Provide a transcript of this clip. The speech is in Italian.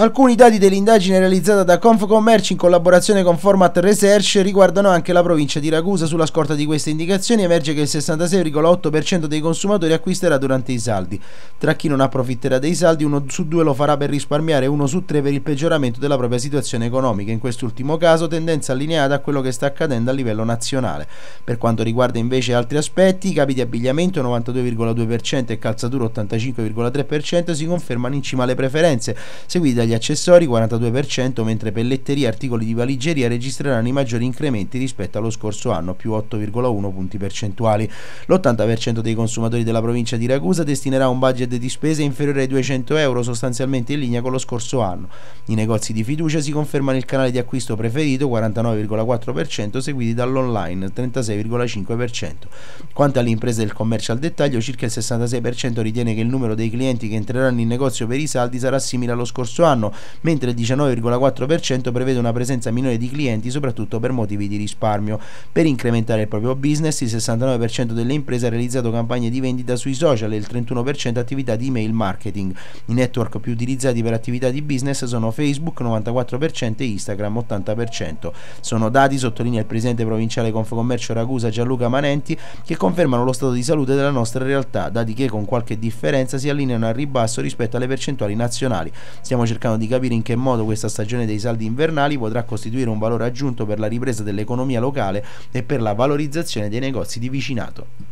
Alcuni dati dell'indagine realizzata da Confcommerci in collaborazione con Format Research riguardano anche la provincia di Ragusa. Sulla scorta di queste indicazioni emerge che il 66,8% dei consumatori acquisterà durante i saldi. Tra chi non approfitterà dei saldi, uno su due lo farà per risparmiare, e uno su tre per il peggioramento della propria situazione economica. In quest'ultimo caso, tendenza allineata a quello che sta accadendo a livello nazionale. Per quanto riguarda invece altri aspetti, i capi di abbigliamento 92,2% e calzatura 85,3% si confermano in cima alle preferenze, seguiti dagli agli accessori 42%, mentre pelletteria e articoli di valigeria registreranno i maggiori incrementi rispetto allo scorso anno, più 8,1 punti percentuali. L'80% dei consumatori della provincia di Ragusa destinerà un budget di spese inferiore ai 200 euro, sostanzialmente in linea con lo scorso anno. I negozi di fiducia si confermano il canale di acquisto preferito, 49,4%, seguiti dall'online, 36,5%. Quanto alle imprese del commercio al dettaglio, circa il 66% ritiene che il numero dei clienti che entreranno in negozio per i saldi sarà simile allo scorso anno, quest'anno, mentre il 19,4% prevede una presenza minore di clienti soprattutto per motivi di risparmio. Per incrementare il proprio business il 69% delle imprese ha realizzato campagne di vendita sui social e il 31% attività di email marketing. I network più utilizzati per attività di business sono Facebook 94% e Instagram 80%. Sono dati, sottolinea il presidente provinciale Confcommercio Ragusa Gianluca Manenti, che confermano lo stato di salute della nostra realtà, dati che con qualche differenza si allineano al ribasso rispetto alle percentuali nazionali. Stiamo cercando cercano di capire in che modo questa stagione dei saldi invernali potrà costituire un valore aggiunto per la ripresa dell'economia locale e per la valorizzazione dei negozi di vicinato.